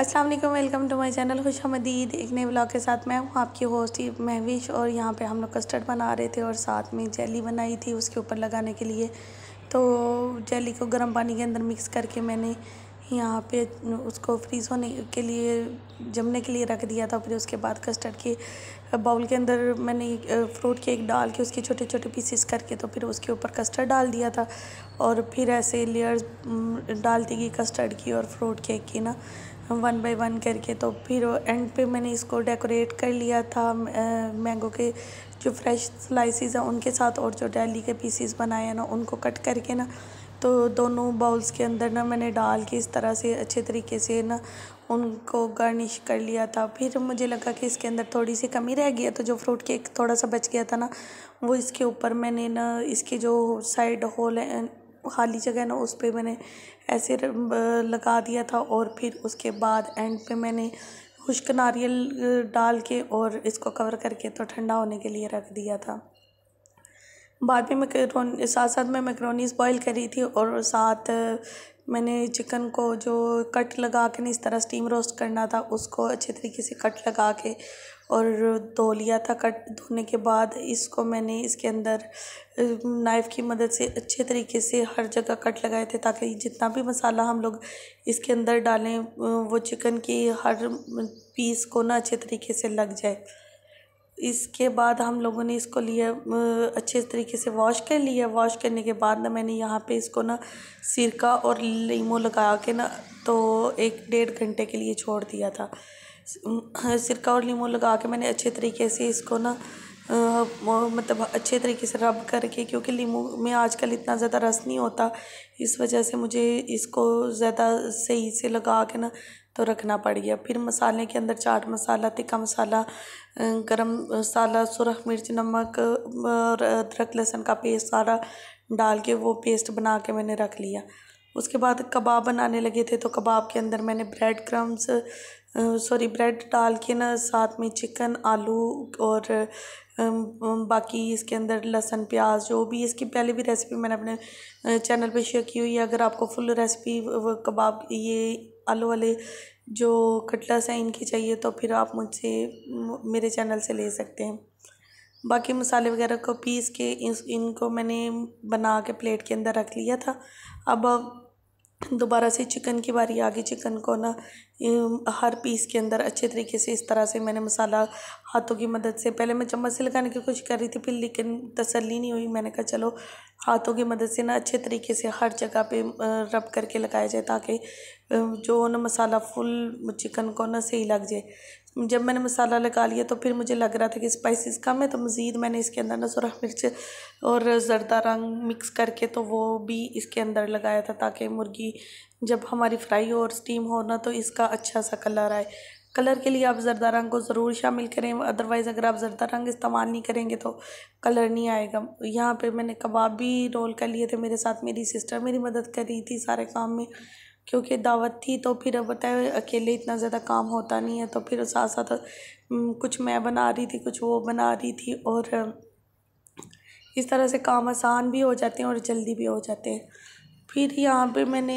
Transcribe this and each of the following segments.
अस्सलाम वालेकुम welcome to my channel खुश हमदीद एक नए ब्लॉग के साथ मैं हूँ आपकी होस्ट महविश और यहाँ पे हम लोग कस्टर्ड बना रहे थे और साथ में जेली बनाई थी उसके ऊपर लगाने के लिए तो जेली को गर्म पानी के अंदर मिक्स करके मैंने यहाँ पे उसको फ्रीज़ होने के लिए जमने के लिए रख दिया था फिर उसके बाद कस्टर्ड के बाउल के अंदर मैंने फ्रूट केक डाल के उसके छोटे छोटे पीसेस करके तो फिर उसके ऊपर कस्टर्ड डाल दिया था और फिर ऐसे लेयर्स डालती गई कस्टर्ड की और फ्रूट केक की ना वन बाय वन करके तो फिर एंड पे मैंने इसको डेकोरेट कर लिया था मैंगो के जो फ्रेश स्लाइसेस हैं उनके साथ और जो डेली के पीसीस बनाए हैं ना उनको कट करके ना तो दोनों बाउल्स के अंदर ना मैंने डाल के इस तरह से अच्छे तरीके से ना उनको गार्निश कर लिया था फिर मुझे लगा कि इसके अंदर थोड़ी सी कमी रह गई है तो जो फ्रूट केक थोड़ा सा बच गया था ना वो इसके ऊपर मैंने ना इसके जो साइड होल खाली जगह ना उस पर मैंने ऐसे लगा दिया था और फिर उसके बाद एंड पे मैंने खुश्क नारियल डाल के और इसको कवर करके तो ठंडा होने के लिए रख दिया था बाद में मैक्रोन साथ साथ में मैक्रोनीस बॉईल करी थी और साथ मैंने चिकन को जो कट लगा के नहीं इस तरह स्टीम रोस्ट करना था उसको अच्छे तरीके से कट लगा के और धो लिया था कट धोने के बाद इसको मैंने इसके अंदर नाइफ़ की मदद से अच्छे तरीके से हर जगह कट लगाए थे ताकि जितना भी मसाला हम लोग इसके अंदर डालें वो चिकन की हर पीस को ना अच्छे तरीके से लग जाए इसके बाद हम लोगों ने इसको लिया अच्छे तरीके से वॉश कर लिया वॉश करने के बाद ना मैंने यहाँ पे इसको ना सिरका और लीमू लगा के ना तो एक डेढ़ घंटे के लिए छोड़ दिया था सिरका और लीमू लगा के मैंने अच्छे तरीके से इसको ना मतलब अच्छे तरीके से रब करके क्योंकि लीमू में आजकल इतना ज़्यादा रस नहीं होता इस वजह से मुझे इसको ज़्यादा सही से लगा के ना तो रखना पड़ गया फिर मसाले के अंदर चाट मसाला तिक्का मसाला गरम मसाला सुरख मिर्च नमक और अदरक लहसुन का पेस्ट सारा डाल के वो पेस्ट बना के मैंने रख लिया उसके बाद कबाब बनाने लगे थे तो कबाब के अंदर मैंने ब्रेड क्रम्स सॉरी ब्रेड डाल के ना साथ में चिकन आलू और बाकी इसके अंदर लहसुन प्याज जो भी इसकी पहले भी रेसिपी मैंने अपने चैनल पे शेयर की हुई है अगर आपको फुल रेसिपी कबाब ये आलू वाले जो कटलस हैं इनकी चाहिए तो फिर आप मुझसे मेरे चैनल से ले सकते हैं बाकी मसाले वगैरह को पीस के इस इनको मैंने बना के प्लेट के अंदर रख लिया था अब दोबारा से चिकन की बारी आ गई चिकन को ना हर पीस के अंदर अच्छे तरीके से इस तरह से मैंने मसाला हाथों की मदद से पहले मैं चम्मच से लगाने की कोशिश कर रही थी फिर लेकिन तसल्ली नहीं हुई मैंने कहा चलो हाथों की मदद से ना अच्छे तरीके से हर जगह पे रब करके लगाया जाए ताकि जो ना मसाला फुल चिकन को ना सही लग जाए जब मैंने मसाला लगा लिया तो फिर मुझे लग रहा था कि स्पाइसेस कम है तो मज़ीद मैंने इसके अंदर ना सुरख मिर्च और जरदा रंग मिक्स करके तो वो भी इसके अंदर लगाया था ताकि मुर्गी जब हमारी फ्राई हो और स्टीम हो ना तो इसका अच्छा सा कलर आए कलर के लिए आप ज़रदा रंग को ज़रूर शामिल करें अदरवाइज़ अगर आप ज़रदा रंग इस्तेमाल नहीं करेंगे तो कलर नहीं आएगा यहाँ पे मैंने कबाब भी रोल कर लिए थे मेरे साथ मेरी सिस्टर मेरी मदद कर रही थी सारे काम में क्योंकि दावत थी तो फिर अब बताए अकेले इतना ज़्यादा काम होता नहीं है तो फिर साथ साथ कुछ मैं बना रही थी कुछ वो बना रही थी और इस तरह से काम आसान भी हो जाते हैं और जल्दी भी हो जाते हैं फिर यहाँ पे मैंने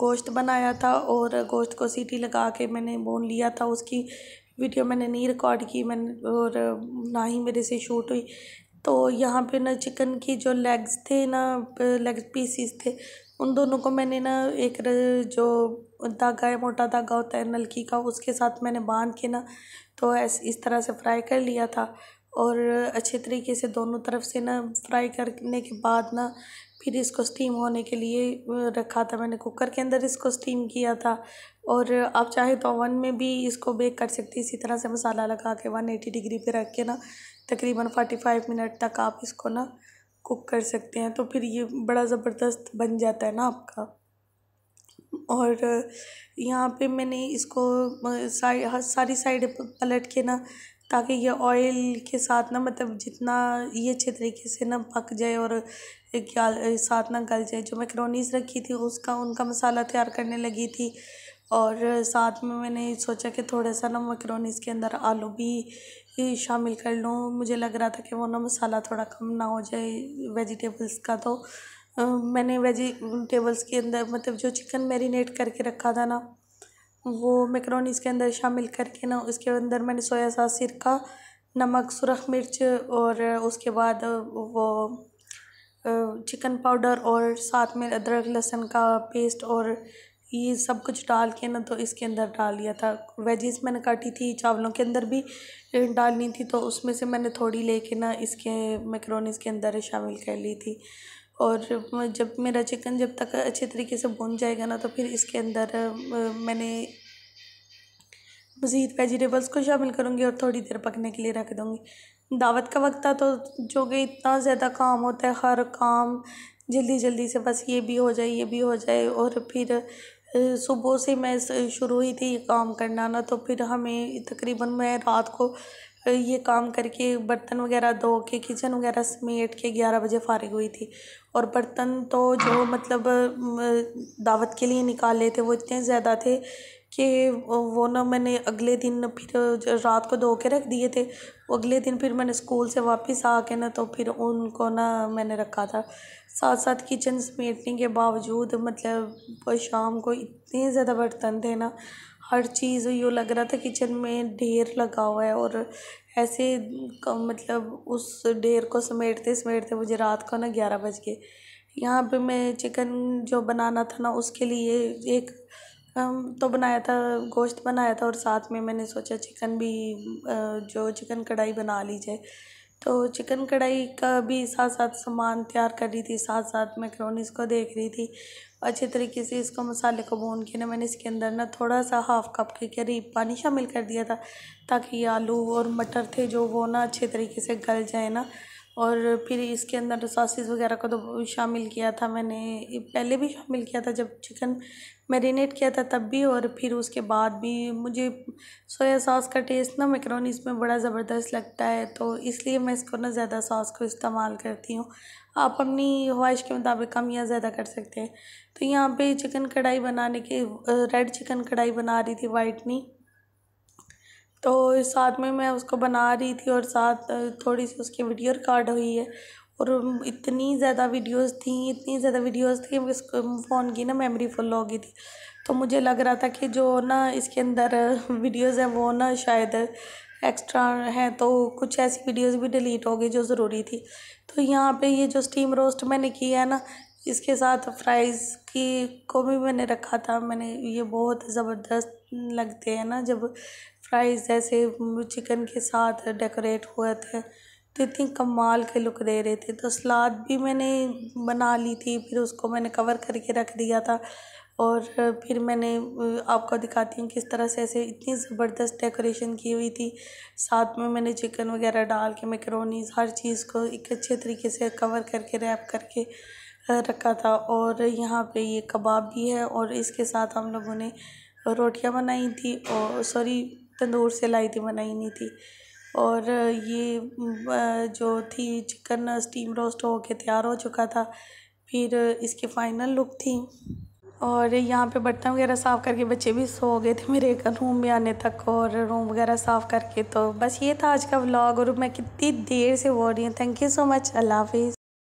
गोश्त बनाया था और गोश्त को सीटी लगा के मैंने बोन लिया था उसकी वीडियो मैंने नहीं रिकॉर्ड की मैंने और ना ही मेरे से शूट हुई तो यहाँ पे ना चिकन की जो लेग्स थे ना लेग पीसीस थे उन दोनों को मैंने ना एक जो धागा है मोटा धागा होता है नलकी का उसके साथ मैंने बांध के ना तो ऐस इस तरह से फ्राई कर लिया था और अच्छे तरीके से दोनों तरफ से ना फ्राई करने के बाद ना फिर इसको स्टीम होने के लिए रखा था मैंने कुकर के अंदर इसको स्टीम किया था और आप चाहे तो ओवन में भी इसको बेक कर सकते इसी तरह से मसाला लगा के वन एटी डिग्री पे रख के ना तकरीबन फोर्टी फाइव मिनट तक आप इसको ना कुक कर सकते हैं तो फिर ये बड़ा ज़बरदस्त बन जाता है ना आपका और यहाँ पे मैंने इसको सारी साइड पलट के ना ताकि ये ऑयल के साथ ना मतलब जितना ये अच्छे तरीके से ना पक जाए और क्या साथ ना गल जाए जो क्रोनीस रखी थी उसका उनका मसाला तैयार करने लगी थी और साथ में मैंने सोचा कि थोड़ा सा ना मैक्रोनीस के अंदर आलू भी शामिल कर लूँ मुझे लग रहा था कि वो ना मसाला थोड़ा कम ना हो जाए वेजिटेबल्स का तो मैंने वेजिटेबल्स के अंदर मतलब जो चिकन मैरिनेट करके रखा था ना वो मेकरोनीस के अंदर शामिल करके ना उसके अंदर मैंने सोया सास सिरका नमक सुरख मिर्च और उसके बाद वो चिकन पाउडर और साथ में अदरक लहसुन का पेस्ट और ये सब कुछ डाल के ना तो इसके अंदर डाल लिया था वेजिस मैंने काटी थी चावलों के अंदर भी डालनी थी तो उसमें से मैंने थोड़ी लेके ना इसके मैक्रोनीस के अंदर शामिल कर ली थी और जब मेरा चिकन जब तक अच्छे तरीके से भुन जाएगा ना तो फिर इसके अंदर मैंने मज़ीद वेजिटेबल्स को शामिल करूँगी और थोड़ी देर पकने के लिए रख दूँगी दावत का वक्त था तो जो कि इतना ज़्यादा काम होता है हर काम जल्दी जल्दी से बस ये भी हो जाए ये भी हो जाए और फिर सुबह से मैं शुरू ही थी ये काम करना ना तो फिर हमें तकरीबन मैं रात को ये काम करके बर्तन वगैरह धो के किचन वगैरह समेट के ग्यारह बजे फारिग हुई थी और बर्तन तो जो मतलब दावत के लिए निकाले थे वो इतने ज़्यादा थे कि वो ना मैंने अगले दिन फिर रात को धो के रख दिए थे अगले दिन फिर मैंने स्कूल से वापस आके ना तो फिर उनको ना मैंने रखा था साथ साथ किचन समेटने के बावजूद मतलब वो शाम को इतने ज़्यादा बर्तन थे ना हर चीज़ यूँ लग रहा था किचन में ढेर लगा हुआ है और ऐसे मतलब उस ढेर को समेटते समेटते मुझे रात को ना ग्यारह बज गए यहाँ पे मैं चिकन जो बनाना था ना उसके लिए एक तो बनाया था गोश्त बनाया था और साथ में मैंने सोचा चिकन भी जो चिकन कढ़ाई बना ली जाए तो चिकन कढ़ाई का भी साथ साथ सामान तैयार कर रही थी साथ साथ मैक्रोनी इसको देख रही थी अच्छे तरीके से इसको मसाले को भून के ना मैंने इसके अंदर ना थोड़ा सा हाफ़ कप के करीब पानी शामिल कर दिया था ताकि आलू और मटर थे जो वो ना अच्छे तरीके से गल जाए ना और फिर इसके अंदर सॉसेस वगैरह को तो शामिल किया था मैंने पहले भी शामिल किया था जब चिकन मैरिनेट किया था तब भी और फिर उसके बाद भी मुझे सोया सॉस का टेस्ट ना मैक्रोनीस इसमें बड़ा ज़बरदस्त लगता है तो इसलिए मैं इसको ना ज़्यादा सॉस को इस्तेमाल करती हूँ आप अपनी ख्वाहिश के मुताबिक कम या ज़्यादा कर सकते हैं तो यहाँ पे चिकन कढ़ाई बनाने के रेड चिकन कढ़ाई बना रही थी वाइट नहीं तो साथ में मैं उसको बना रही थी और साथ थोड़ी सी उसकी वीडियो रिकॉर्ड हुई है और इतनी ज़्यादा वीडियोस थी इतनी ज़्यादा वीडियोस थी उसको फ़ोन की ना मेमोरी फुल हो गई थी तो मुझे लग रहा था कि जो ना इसके अंदर वीडियोस हैं वो ना शायद एक्स्ट्रा हैं तो कुछ ऐसी वीडियोस भी डिलीट हो गई जो ज़रूरी थी तो यहाँ पे ये जो स्टीम रोस्ट मैंने किया है ना इसके साथ फ्राइज़ की को भी मैंने रखा था मैंने ये बहुत ज़बरदस्त लगते हैं ना जब फ्राइज़ जैसे चिकन के साथ डेकोरेट हुए थे तो इतनी कमाल के लुक दे रहे थे तो सलाद भी मैंने बना ली थी फिर उसको मैंने कवर करके रख दिया था और फिर मैंने आपको दिखाती हूँ किस तरह से ऐसे इतनी ज़बरदस्त डेकोरेशन की हुई थी साथ में मैंने चिकन वगैरह डाल के मैकरोनीज हर चीज़ को एक अच्छे तरीके से कवर करके रैप करके रखा था और यहाँ पे ये कबाब भी है और इसके साथ हम लोगों ने रोटियाँ बनाई थी और सॉरी तंदूर से लाई थी बनाई नहीं थी और ये जो थी चिकन स्टीम रोस्ट हो के तैयार हो चुका था फिर इसकी फाइनल लुक थी और यहाँ पे बर्तन वगैरह साफ़ करके बच्चे भी सो गए थे मेरे रूम में आने तक और रूम वगैरह साफ़ करके तो बस ये था आज का व्लॉग और मैं कितनी देर से बोल रही हूँ थैंक यू सो मच अल्लाह हाफिज़